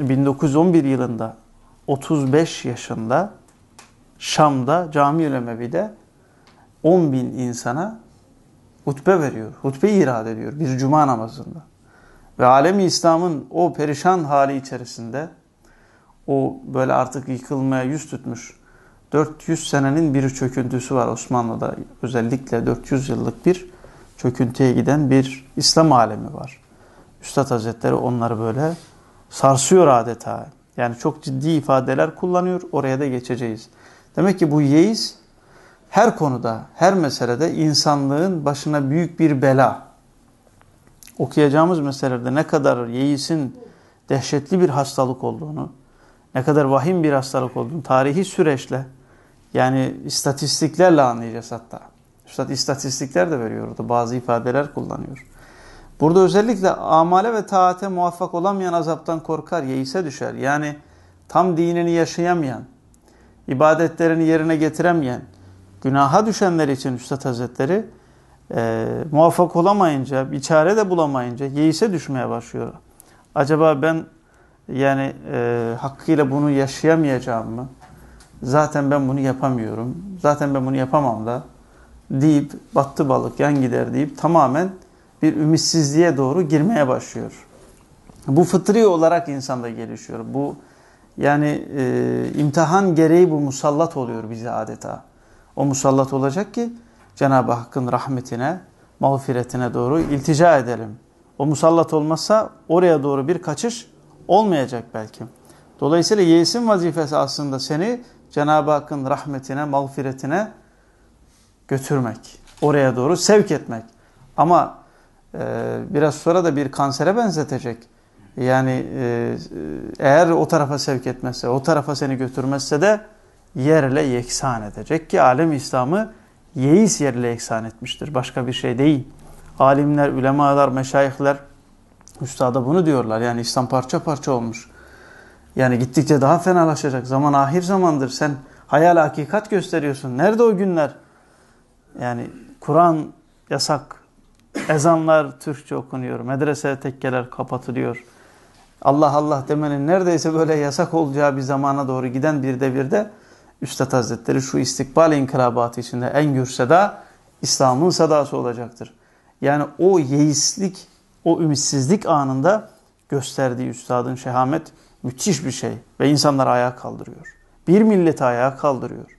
1911 yılında 35 yaşında Şam'da cami Nebevi'de 10 bin insana hutbe veriyor. Hutbe irade ediyor bir cuma namazında. Ve alemi İslam'ın o perişan hali içerisinde o böyle artık yıkılmaya yüz tutmuş 400 senenin bir çöküntüsü var Osmanlı'da. Özellikle 400 yıllık bir çöküntüye giden bir İslam alemi var. Üstad Hazretleri onları böyle sarsıyor adeta. Yani çok ciddi ifadeler kullanıyor. Oraya da geçeceğiz. Demek ki bu yeis her konuda, her meselede insanlığın başına büyük bir bela. Okuyacağımız meselelerde ne kadar yeisin dehşetli bir hastalık olduğunu, ne kadar vahim bir hastalık olduğunu tarihi süreçle yani istatistiklerle anlayacağız hatta. Üstad istatistikler de veriyor orada bazı ifadeler kullanıyor. Burada özellikle amale ve taate muvaffak olamayan azaptan korkar, yeise düşer. Yani tam dinini yaşayamayan, ibadetlerini yerine getiremeyen, günaha düşenler için Üstad Hazretleri e, muvaffak olamayınca, bir çare de bulamayınca yeise düşmeye başlıyor. Acaba ben yani e, hakkıyla bunu yaşayamayacağım mı? Zaten ben bunu yapamıyorum. Zaten ben bunu yapamam da deyip battı balık yan gider deyip tamamen bir ümitsizliğe doğru girmeye başlıyor. Bu fıtri olarak insanda gelişiyor. Bu yani e, imtihan gereği bu musallat oluyor bize adeta. O musallat olacak ki Cenab-ı Hakk'ın rahmetine, mağfiretine doğru iltica edelim. O musallat olmazsa oraya doğru bir kaçış olmayacak belki. Dolayısıyla yeğsin vazifesi aslında seni Cenab-ı Hakk'ın rahmetine, mağfiretine götürmek. Oraya doğru sevk etmek. Ama ee, biraz sonra da bir kansere benzetecek. Yani e, eğer o tarafa sevk etmezse, o tarafa seni götürmezse de yerle yeksan edecek ki alem İslam'ı yeis yerle yeksan etmiştir. Başka bir şey değil. Alimler, ulemalar, meşayihler, üstada bunu diyorlar. Yani İslam parça parça olmuş. Yani gittikçe daha fenalaşacak. Zaman ahir zamandır. Sen hayal hakikat gösteriyorsun. Nerede o günler? Yani Kur'an yasak, Ezanlar Türkçe okunuyor. Medrese tekkeler kapatılıyor. Allah Allah demenin neredeyse böyle yasak olacağı bir zamana doğru giden bir devirde Üstad Hazretleri şu istikbal inkılabatı içinde en gürse de İslam'ın sadası olacaktır. Yani o yeislik, o ümitsizlik anında gösterdiği üstadın şehamet müthiş bir şey ve insanları ayağa kaldırıyor. Bir milleti ayağa kaldırıyor.